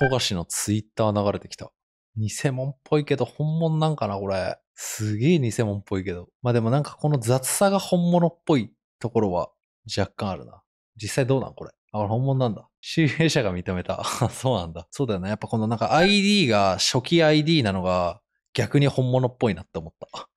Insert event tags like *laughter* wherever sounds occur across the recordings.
富樫のツイッター流れてきた。偽物っぽいけど、本物なんかな、これ。すげえ偽物っぽいけど。まあでもなんかこの雑さが本物っぽいところは若干あるな。実際どうなんこれ。あ、これ本物なんだ。集辺者が認めた。*laughs* そうなんだ。そうだよね。やっぱこのなんか ID が初期 ID なのが逆に本物っぽいなって思った。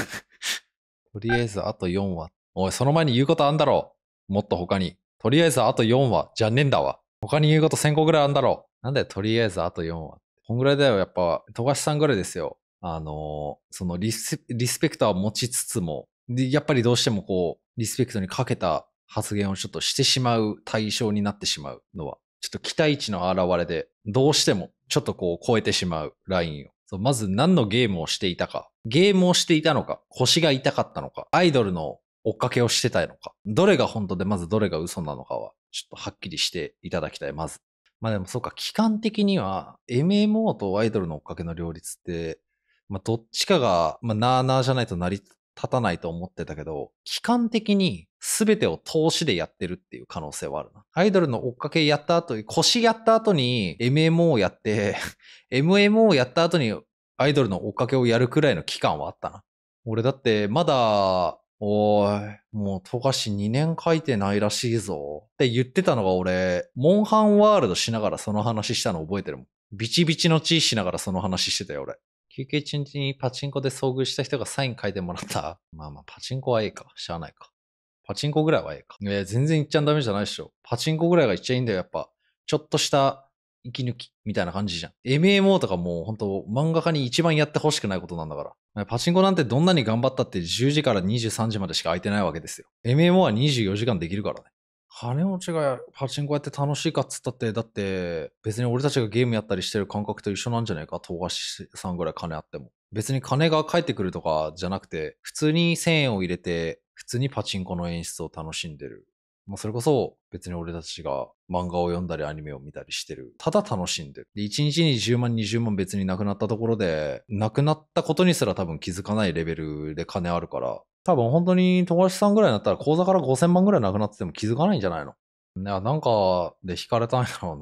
*laughs* とりあえずあと4話。おい、その前に言うことあんだろう。もっと他に。とりあえずあと4話じゃねえんだわ。他に言うこと1000個ぐらいあんだろう。なんだよ、とりあえずあと4話。こんぐらいだよ、やっぱ、富樫さんぐらいですよ。あのー、そのリスペクターを持ちつつも、やっぱりどうしてもこう、リスペクトにかけた発言をちょっとしてしまう対象になってしまうのは、ちょっと期待値の表れで、どうしてもちょっとこう超えてしまうラインを。そうまず何のゲームをしていたか、ゲームをしていたのか、腰が痛かったのか、アイドルの追っかけをしてたのか、どれが本当でまずどれが嘘なのかは、ちょっとはっきりしていただきたい、まず。まあでもそうか、期間的には MMO とアイドルの追っかけの両立って、まあどっちかが、まあなーなーじゃないと成り立たないと思ってたけど、期間的に全てを投資でやってるっていう可能性はあるな。アイドルの追っかけやった後、腰やった後に MMO をやって、*laughs* MMO をやった後にアイドルの追っかけをやるくらいの期間はあったな。俺だってまだおーい、もう、富樫2年書いてないらしいぞ。って言ってたのが俺、モンハンワールドしながらその話したの覚えてるもん。ビチビチの位しながらその話してたよ、俺。休憩中にパチンコで遭遇した人がサイン書いてもらった。まあまあ、パチンコはええか。しゃあないか。パチンコぐらいはええか。いや、全然いっちゃダメじゃないでしょ。パチンコぐらいがいっちゃいいんだよ、やっぱ。ちょっとした息抜きみたいな感じじゃん。MMO とかもう本当漫画家に一番やってほしくないことなんだから。パチンコなんてどんなに頑張ったって10時から23時までしか空いてないわけですよ。MMO は24時間できるからね。金持ちがパチンコやって楽しいかっつったって、だって別に俺たちがゲームやったりしてる感覚と一緒なんじゃないか、富樫さんぐらい金あっても。別に金が返ってくるとかじゃなくて、普通に1000円を入れて、普通にパチンコの演出を楽しんでるまあ、それこそ別に俺たちが漫画を読んだりアニメを見たりしてる。ただ楽しんでる。で、1日に10万、20万別になくなったところで、なくなったことにすら多分気づかないレベルで金あるから、多分本当に友達さんぐらいになったら口座から5000万ぐらいなくなってても気づかないんじゃないのいや、なんか、で、引かれたんやろう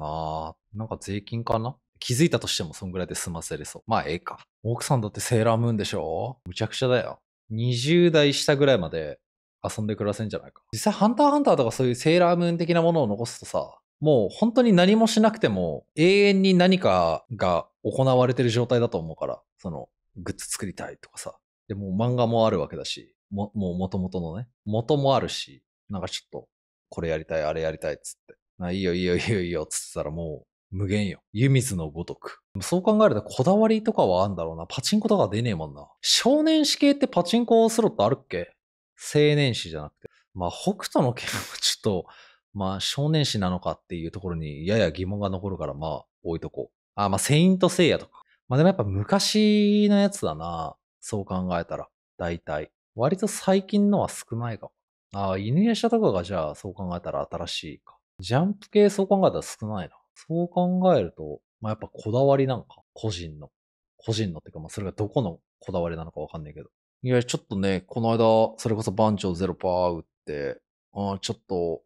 ななんか税金かな気づいたとしてもそんぐらいで済ませれそう。まあ、ええか。奥さんだってセーラームーンでしょむちゃくちゃだよ。20代下ぐらいまで遊んで暮らせんじゃないか。実際、ハンターハンターとかそういうセーラームーン的なものを残すとさ、もう本当に何もしなくても永遠に何かが行われてる状態だと思うから、そのグッズ作りたいとかさ。でも漫画もあるわけだし、も、もう元々のね、元もあるし、なんかちょっとこれやりたい、あれやりたいっつって。な、いいよいいよいいよいいよっつってたらもう無限よ。湯水のごとく。そう考えるとこだわりとかはあんだろうな。パチンコとか出ねえもんな。少年死刑ってパチンコスロットあるっけ青年誌じゃなくて、まあ、北斗の剣はちょっと、まあ、少年誌なのかっていうところにやや疑問が残るから、まあ、置いとこう。あ、まあ、セイントセイヤとか。まあ、でもやっぱ昔のやつだな。そう考えたら、大体。割と最近のは少ないかも。ああ、犬夜叉とかがじゃあ、そう考えたら新しいか。ジャンプ系そう考えたら少ないな。そう考えると、まあ、やっぱこだわりなんか。個人の。個人のっていうか、まあ、それがどこのこだわりなのかわかんないけど。いや、ちょっとね、この間、それこそ番長ゼロパー打って、あちょっと、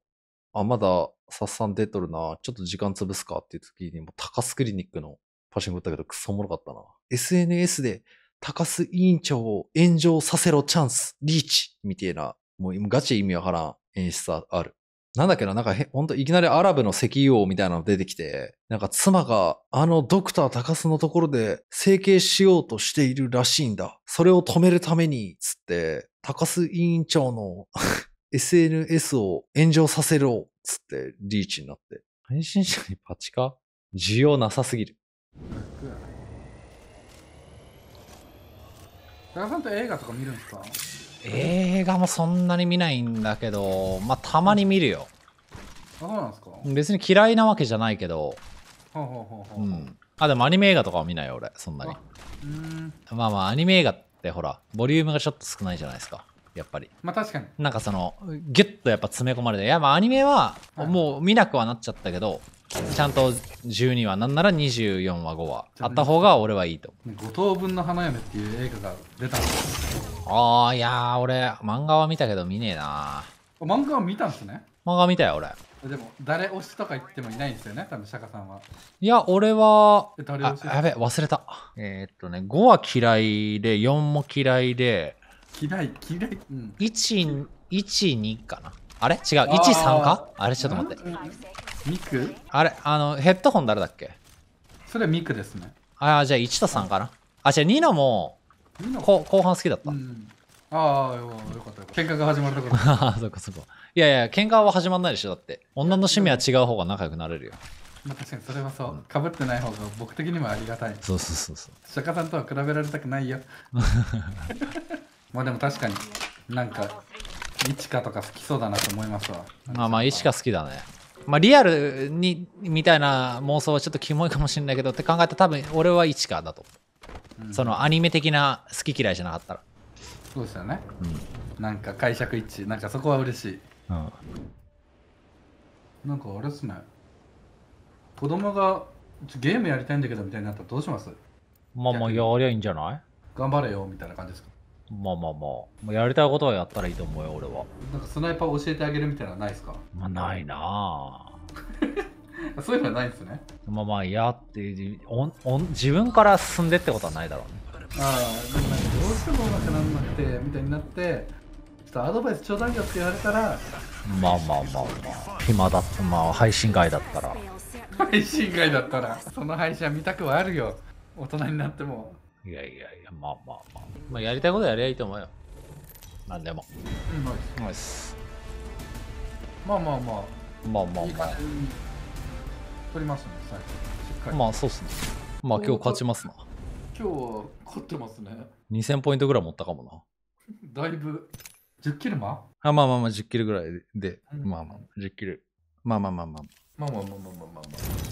あ、まだ、さっさん出とるな、ちょっと時間潰すかっていう時に、もう高須クリニックのパッシング打ったけど、くそおもろかったな。SNS で、高須委員長を炎上させろチャンス、リーチみたいな、もうガチ意味わからん演出ある。なんだっけな、なんかへ、ほんといきなりアラブの石油王みたいなの出てきて、なんか妻があのドクター高須のところで整形しようとしているらしいんだ。それを止めるために、つって、高須委員長の SNS *laughs* を炎上させろ、つってリーチになって。配信者にパチか需要なさすぎる。高さんって映画とか見るんですか映画もそんなに見ないんだけどまあたまに見るよあそうなんですか別に嫌いなわけじゃないけどあでもアニメ映画とかは見ないよ俺そんなにんまあまあアニメ映画ってほらボリュームがちょっと少ないじゃないですかやっぱりまあ確かになんかそのギュッとやっぱ詰め込まれていやまあアニメはもう見なくはなっちゃったけど、ちゃんと12話なんなら24話5話あった方が俺はいいと五等分の花嫁っていう映画が出たんですああいや俺漫画は見たけど見ねえな漫画は見たんすね漫画見たよ俺でも誰推しとか言ってもいないんですよね多分釈迦さんはいや俺は誰推しやべ忘れたえー、っとね5は嫌いで4も嫌いで嫌い嫌い、うん、12かなあれ違う13かあれちょっと待って、うんミクあれ、あの、ヘッドホン誰だっけそれミクですね。ああ、じゃあ1と3かな。あ、じゃあニノも後後半好きだった。うん、ああ、よかったよかった。喧嘩が始まるとこ *laughs* ああ、そっかそっか。いやいや、喧嘩は始まんないでしょ、だって。女の趣味は違う方が仲良くなれるよ。まあ、確かにそれはそう。かぶってない方が僕的にもありがたい。そうそうそうそう。釈迦さんとは比べられたくないよ。*laughs* まあでも確かになんか、イチかとか好きそうだなと思いますわ。あまあ、イチか好きだね。まあ、リアルにみたいな妄想はちょっとキモいかもしれないけどって考えたら多分俺は一かだと、うん、そのアニメ的な好き嫌いじゃなかったらそうですよね、うん、なんか解釈一致なんかそこは嬉しい、うん、なんかあれっすね子供がゲームやりたいんだけどみたいになったらどうしますまあまあやりゃいいんじゃない頑張れよみたいな感じですかまあまあまあ、やりたいことはやったらいいと思うよ、俺は。なんかスナイパー教えてあげるみたいなのないですかまあ、ないなあ *laughs* そういうのはないですね。まあまあ、やっておお、自分から進んでってことはないだろうね。ああ、でもなんかどうしてもうまくなんなくて、みたいになって、ちょっとアドバイスちょうだいよって言われたら、まあまあまあまあ、暇だった、まあ配信外だったら。*laughs* 配信外だったら、その配信は見たくはあるよ、大人になっても。いやいやいや、まあまあまあ。まあ、やりたいことやりゃいいと思うよ。なんでも。うん、まあ、ナイス。まあまあまあ。まあまあまあ。いい取りますね、最近。まあそうっすね。まあ今日勝ちますな。今日は勝ってますね。2000ポイントぐらい持ったかもな。だいぶ。10キルマあまあまあまあ10キルぐらいで、まあまあ10キル。まあまあまあまあ。まあまあまあまあまあまあまあ。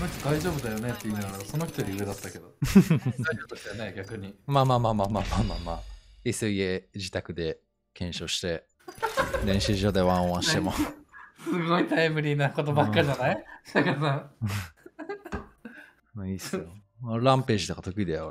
の人大丈夫だよねって言いながら、その人より上だったけど。大丈夫だよね、逆に。まあまあまあまあまあまあまあまあ。急いで自宅で検証して、練習場でワンワンしても。すごいタイムリーなことばっかじゃない坂田さん。まあいいっすよ。ランページとか得意だよ。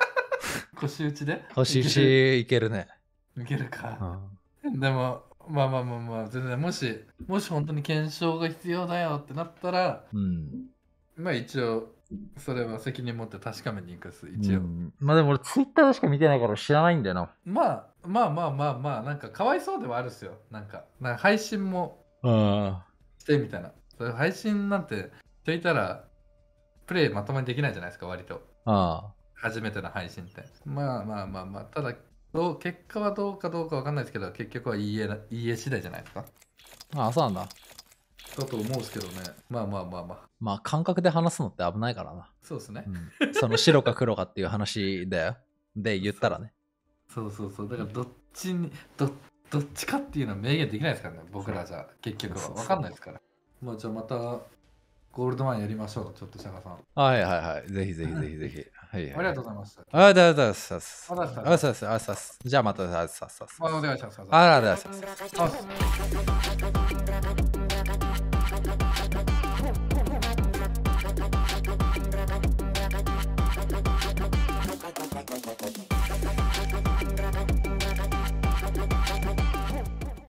*laughs* 腰打ちで腰打ちいけるね。いけるか。でも、まあまあまあまあ全然もしもし本当に検証が必要だよってなったら、うん、まあ一応それは責任持って確かめに行くす一応、うん、まあでも俺ツイッターしか見てないから知らないんだよなまあまあまあまあまあなんかかわいそうではあるっすよなんかなんか配信もしてみたいなそれ配信なんてしていたらプレイまともにできないじゃないですか割とああ初めての配信ってまあまあまあまあただどう結果はどうかどうかわかんないですけど結局はいいえいいえ次第じゃないですかああそうなんだだと思うんですけどねまあまあまあまあまあ感覚で話すのって危ないからなそうですね、うん、その白か黒かっていう話だよで言ったらねそうそうそうだからどっちにどどっちかっていうのは明言できないですからね僕らじゃ結局はわかんないですからまあじゃあまたゴールドマンやりましょうちょっとシャカさんはいはいはいぜひぜひぜひぜひはいありがとうございます。あす。ありがとうございます。あす。じゃあまた、います。ありがとうございます。